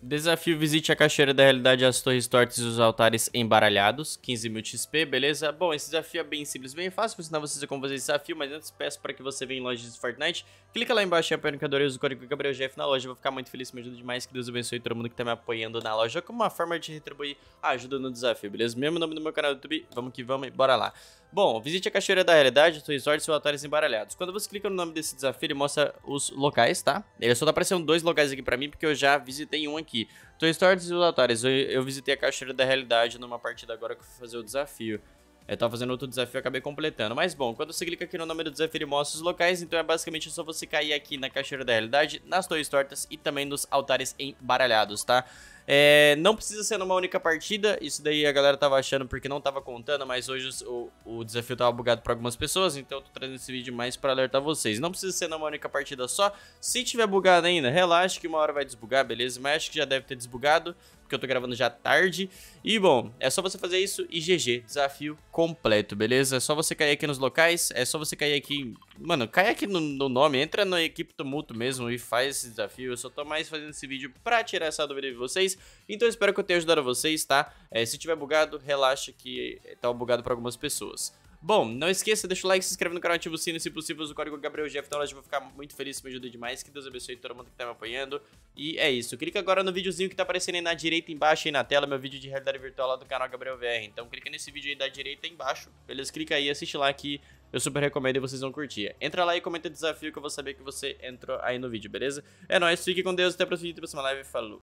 Desafio visite a caixeira da realidade, as torres tortas e os altares embaralhados. 15 mil XP, beleza? Bom, esse desafio é bem simples, bem fácil. Vou ensinar vocês a como fazer esse desafio, mas antes peço para que você venha em lojas de Fortnite. Clica lá embaixo em apernicador e usa o código GabrielGF na loja. Eu vou ficar muito feliz, me ajuda demais. Que Deus abençoe todo mundo que está me apoiando na loja. Como uma forma de retribuir a ajuda no desafio, beleza? Mesmo nome do meu canal do YouTube, vamos que vamos e bora lá. Bom, visite a Cachoeira da Realidade, Toy Resorts e Altares Embaralhados. Quando você clica no nome desse desafio, ele mostra os locais, tá? Ele só tá aparecendo dois locais aqui pra mim, porque eu já visitei um aqui. Toy Stories e Relatórios. Eu, eu visitei a Cachoeira da Realidade numa partida agora que eu fui fazer o desafio. Eu tava fazendo outro desafio, acabei completando. Mas bom, quando você clica aqui no nome do desafio, ele mostra os locais. Então é basicamente só você cair aqui na Cachoeira da Realidade, nas Toy Stories e também nos altares embaralhados, tá? É, não precisa ser numa única partida, isso daí a galera tava achando porque não tava contando, mas hoje o, o desafio tava bugado para algumas pessoas, então eu tô trazendo esse vídeo mais para alertar vocês. Não precisa ser numa única partida só, se tiver bugado ainda, relaxa que uma hora vai desbugar, beleza? Mas acho que já deve ter desbugado, porque eu tô gravando já tarde. E bom, é só você fazer isso e GG, desafio completo, beleza? É só você cair aqui nos locais, é só você cair aqui... Mano, cai aqui no, no nome, entra na equipe tumulto mesmo e faz esse desafio. Eu só tô mais fazendo esse vídeo pra tirar essa dúvida de vocês. Então eu espero que eu tenha ajudado vocês, tá? É, se tiver bugado, relaxa que tá bugado pra algumas pessoas. Bom, não esqueça, deixa o like, se inscreve no canal, ativa o sino, se possível, usa o código GabrielGF, então eu vou ficar muito feliz, me ajuda demais, que Deus abençoe todo mundo que tá me apoiando, e é isso. Clica agora no videozinho que tá aparecendo aí na direita embaixo aí na tela, meu vídeo de realidade virtual lá do canal Gabriel VR, então clica nesse vídeo aí da direita embaixo, beleza? Clica aí, assiste lá que eu super recomendo e vocês vão curtir. Entra lá e comenta o desafio que eu vou saber que você entrou aí no vídeo, beleza? É nóis, fique com Deus, até a próxima, vídeo, próxima live, falou!